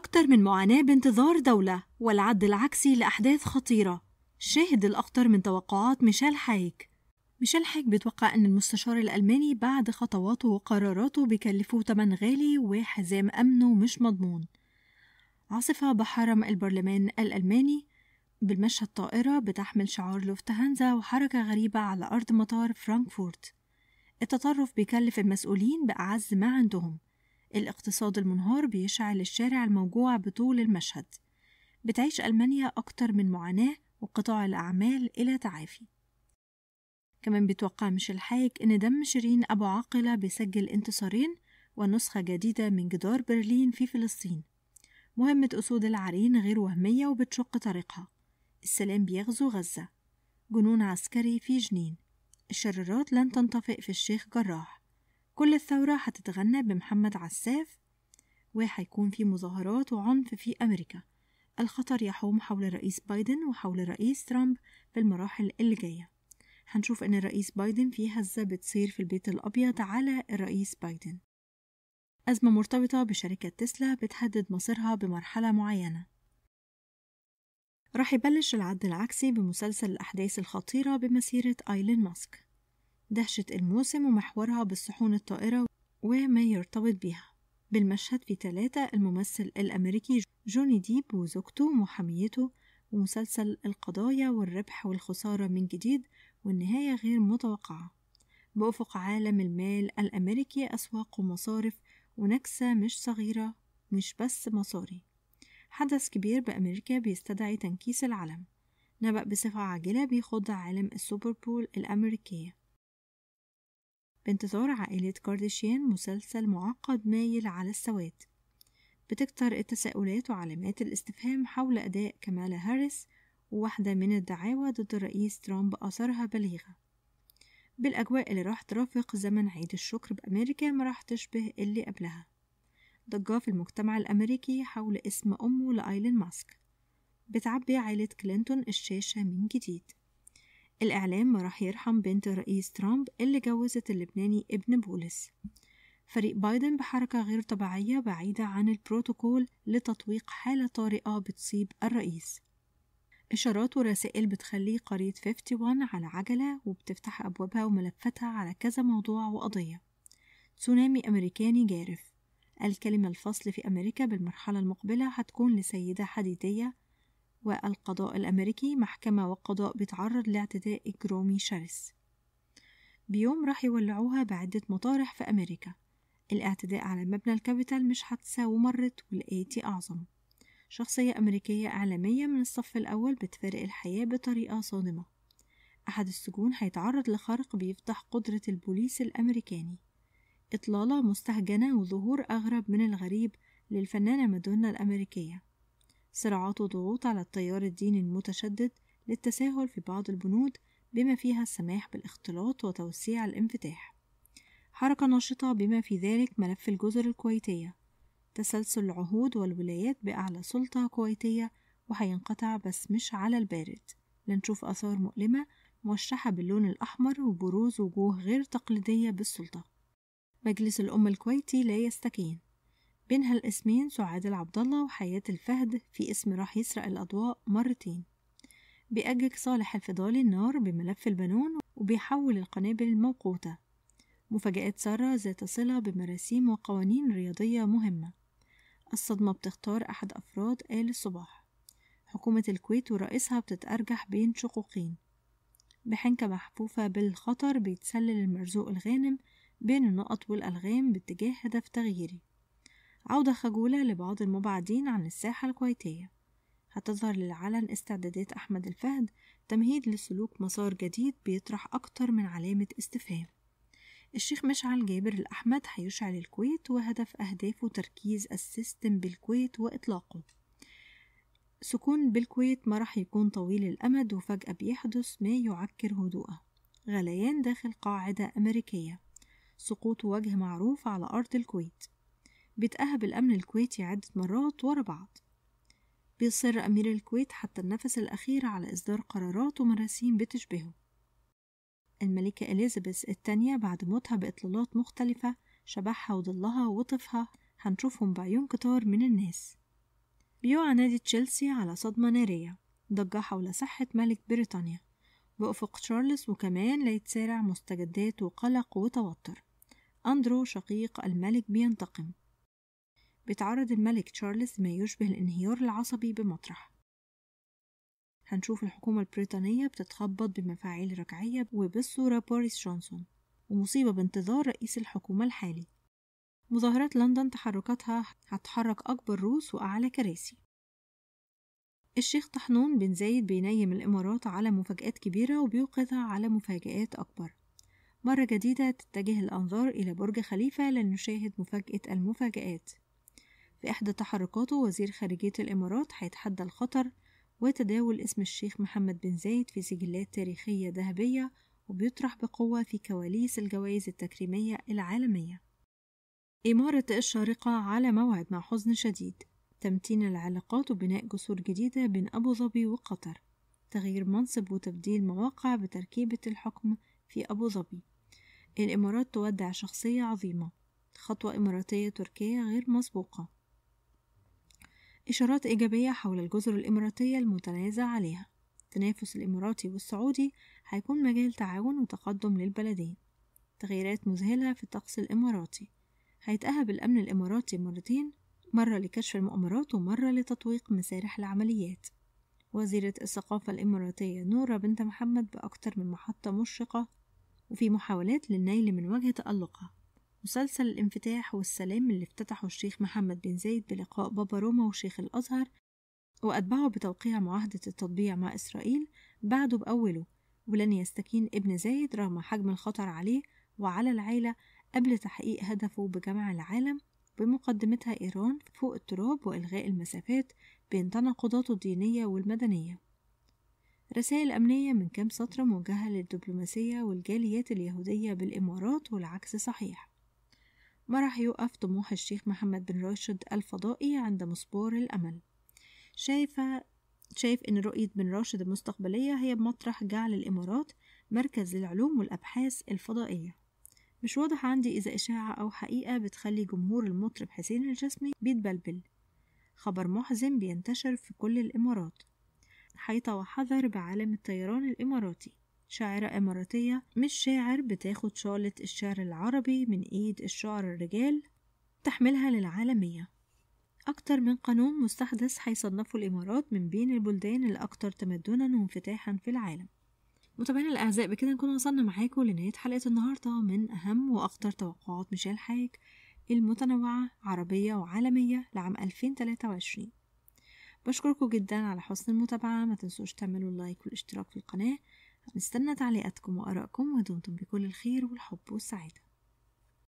أكثر من معاناة بانتظار دولة والعد العكسي لأحداث خطيرة شاهد الأخطر من توقعات ميشيل حايك ميشيل حايك بيتوقع أن المستشار الألماني بعد خطواته وقراراته بيكلفه تمن غالي وحزام أمنه مش مضمون عاصفة بحرم البرلمان الألماني بالمشهد طائرة بتحمل شعار لوفتهانزا وحركة غريبة على أرض مطار فرانكفورت التطرف بيكلف المسؤولين بأعز ما عندهم الاقتصاد المنهار بيشعل الشارع الموجوع بطول المشهد بتعيش ألمانيا أكتر من معاناة وقطاع الأعمال إلى تعافي كمان بيتوقع مش الحايك إن دم شيرين أبو عاقلة بيسجل انتصارين ونسخة جديدة من جدار برلين في فلسطين مهمة أسود العرين غير وهمية وبتشق طريقها السلام بيغزو غزة جنون عسكري في جنين الشرارات لن تنطفئ في الشيخ جراح كل الثورة هتتغنى بمحمد عساف وهيكون في مظاهرات وعنف في أمريكا الخطر يحوم حول الرئيس بايدن وحول الرئيس ترامب في المراحل اللي جاية هنشوف إن الرئيس بايدن في هزة بتصير في البيت الأبيض على الرئيس بايدن أزمة مرتبطة بشركة تسلا بتهدد مصيرها بمرحلة معينة راح يبلش العد العكسي بمسلسل الأحداث الخطيرة بمسيرة آيلين ماسك دهشة الموسم ومحورها بالصحون الطائرة وما يرتبط بها بالمشهد في ثلاثة الممثل الأمريكي جوني ديب وزوجته ومحاميته ومسلسل القضايا والربح والخسارة من جديد والنهاية غير متوقعة بأفق عالم المال الأمريكي أسواق ومصارف ونكسة مش صغيرة مش بس مصاري حدث كبير بأمريكا بيستدعي تنكيس العلم نبأ بصفة عاجلة بيخض عالم السوبر بول الأمريكية بانتظار عائلة كارديشيان مسلسل معقد مايل على السواد بتكتر التساؤلات وعلامات الاستفهام حول أداء كمالا هاريس وواحدة من الدعاوى ضد الرئيس ترامب أثرها بليغة بالأجواء اللي راح ترافق زمن عيد الشكر بأمريكا ما راح تشبه اللي قبلها ضجة في المجتمع الأمريكي حول اسم أمه لأيلين ماسك بتعبي عائلة كلينتون الشاشة من جديد الإعلام ما راح يرحم بنت الرئيس ترامب اللي جوزت اللبناني ابن بولس فريق بايدن بحركة غير طبيعية بعيدة عن البروتوكول لتطويق حالة طارئة بتصيب الرئيس إشارات ورسائل بتخلي قرية 51 على عجلة وبتفتح أبوابها وملفاتها على كذا موضوع وقضية تسونامي أمريكاني جارف الكلمة الفصل في أمريكا بالمرحلة المقبلة هتكون لسيدة حديدية والقضاء الأمريكي محكمة وقضاء بيتعرض لاعتداء إجرامي شرس بيوم راح يولعوها بعدة مطارح في أمريكا الاعتداء على مبنى الكابيتال مش حادثة ومرت والآتي أعظم شخصية أمريكية إعلامية من الصف الأول بتفارق الحياة بطريقة صادمة أحد السجون هيتعرض لخرق بيفتح قدرة البوليس الأمريكاني إطلالة مستهجنة وظهور أغرب من الغريب للفنانة مادونا الأمريكية صراعات وضغوط على التيار الديني المتشدد للتساهل في بعض البنود بما فيها السماح بالاختلاط وتوسيع الانفتاح حركة نشطة بما في ذلك ملف الجزر الكويتية تسلسل العهود والولايات بأعلى سلطة كويتية وهينقطع بس مش على البارد لنشوف آثار مؤلمة موشحة باللون الأحمر وبروز وجوه غير تقليدية بالسلطة مجلس الأمة الكويتي لا يستكين بين هالاسمين سعاد العبد الله وحياة الفهد في اسم راح يسرق الأضواء مرتين بيأجج صالح الفضالي النار بملف البنون وبيحول القنابل الموقوتة مفاجآت سارة ذات صلة بمراسيم وقوانين رياضية مهمة الصدمة بتختار أحد أفراد آل الصباح حكومة الكويت ورئيسها بتتأرجح بين شقوقين بحنكة محفوفة بالخطر بيتسلل المرزوق الغانم بين النقط والألغام باتجاه هدف تغييري عودة خجولة لبعض المبعدين عن الساحة الكويتية هتظهر للعلن استعدادات أحمد الفهد تمهيد لسلوك مسار جديد بيطرح أكتر من علامة استفهام الشيخ مشعل جابر الأحمد هيشعل الكويت وهدف أهدافه تركيز السيستم بالكويت وإطلاقه سكون بالكويت ما راح يكون طويل الأمد وفجأة بيحدث ما يعكر هدوءه غليان داخل قاعدة أمريكية سقوط وجه معروف على أرض الكويت بيتأهب الأمن الكويتي عدة مرات ورا بعض بيصر أمير الكويت حتى النفس الأخير على إصدار قرارات ومراسيم بتشبهه الملكة إليزابيث الثانية بعد موتها بإطلالات مختلفة شبحها وضلها وطفها هنشوفهم بعيون كتار من الناس بيقع نادي تشيلسي على صدمة نارية ضجة حول صحة ملك بريطانيا بأفق تشارلز وكمان لا يتسارع مستجدات وقلق وتوتر أندرو شقيق الملك بينتقم بيتعرض الملك تشارلز لما يشبه الانهيار العصبي بمطرح هنشوف الحكومة البريطانية بتتخبط بمفاعيل رجعية وبالصورة بوريس جونسون ومصيبة بانتظار رئيس الحكومة الحالي مظاهرات لندن تحركاتها هتحرك أكبر روس وأعلى كراسي الشيخ طحنون بن زايد بينيم الإمارات على مفاجآت كبيرة وبيوقظها على مفاجآت أكبر مرة جديدة تتجه الأنظار إلى برج خليفة لنشاهد مفاجأة المفاجآت في إحدى تحركاته وزير خارجية الإمارات هيتحدى الخطر وتداول اسم الشيخ محمد بن زايد في سجلات تاريخية ذهبية وبيطرح بقوة في كواليس الجوائز التكريمية العالمية إمارة الشارقة على موعد مع حزن شديد تمتين العلاقات وبناء جسور جديدة بين أبو ظبي وقطر تغيير منصب وتبديل مواقع بتركيبة الحكم في أبو ظبي الإمارات تودع شخصية عظيمة خطوة إماراتية تركية غير مسبوقة إشارات إيجابية حول الجزر الإماراتية المتنازع عليها التنافس الإماراتي والسعودي هيكون مجال تعاون وتقدم للبلدين تغييرات مذهلة في الطقس الإماراتي هيتأهب الأمن الإماراتي مرتين مرة لكشف المؤامرات ومرة لتطويق مسارح العمليات وزيرة الثقافة الإماراتية نورة بنت محمد بأكتر من محطة مشرقة وفي محاولات للنيل من وجه تألقها مسلسل الانفتاح والسلام اللي افتتحه الشيخ محمد بن زايد بلقاء بابا روما وشيخ الأزهر وأتبعه بتوقيع معاهدة التطبيع مع إسرائيل بعده بأوله ولن يستكين ابن زايد رغم حجم الخطر عليه وعلى العيلة قبل تحقيق هدفه بجمع العالم بمقدمتها إيران فوق التراب وإلغاء المسافات بين تناقضاته الدينية والمدنية رسائل أمنية من كام سطر موجهة للدبلوماسية والجاليات اليهودية بالإمارات والعكس صحيح ما راح يوقف طموح الشيخ محمد بن راشد الفضائي عند مسبار الأمل شايفة شايف إن رؤية بن راشد المستقبلية هي بمطرح جعل الإمارات مركز للعلوم والأبحاث الفضائية مش واضح عندي إذا إشاعة أو حقيقة بتخلي جمهور المطرب حسين الجسمي بيتبلبل خبر محزن بينتشر في كل الإمارات حيطة وحذر بعالم الطيران الإماراتي شاعرة إماراتية مش شاعر بتاخد شالة الشعر العربي من إيد الشعر الرجال تحملها للعالمية أكتر من قانون مستحدث هيصنفوا الإمارات من بين البلدان الأكثر تمدنا وانفتاحا في العالم متابعينا الأعزاء بكده نكون وصلنا معاكم لنهاية حلقة النهاردة من أهم وأخطر توقعات ميشيل حاج المتنوعة عربية وعالمية لعام 2023 بشكركم جدا على حسن المتابعة ما تنسوش تعملوا لايك والاشتراك في القناة نستنى تعليقاتكم وآرائكم ودمتم بكل الخير والحب والسعادة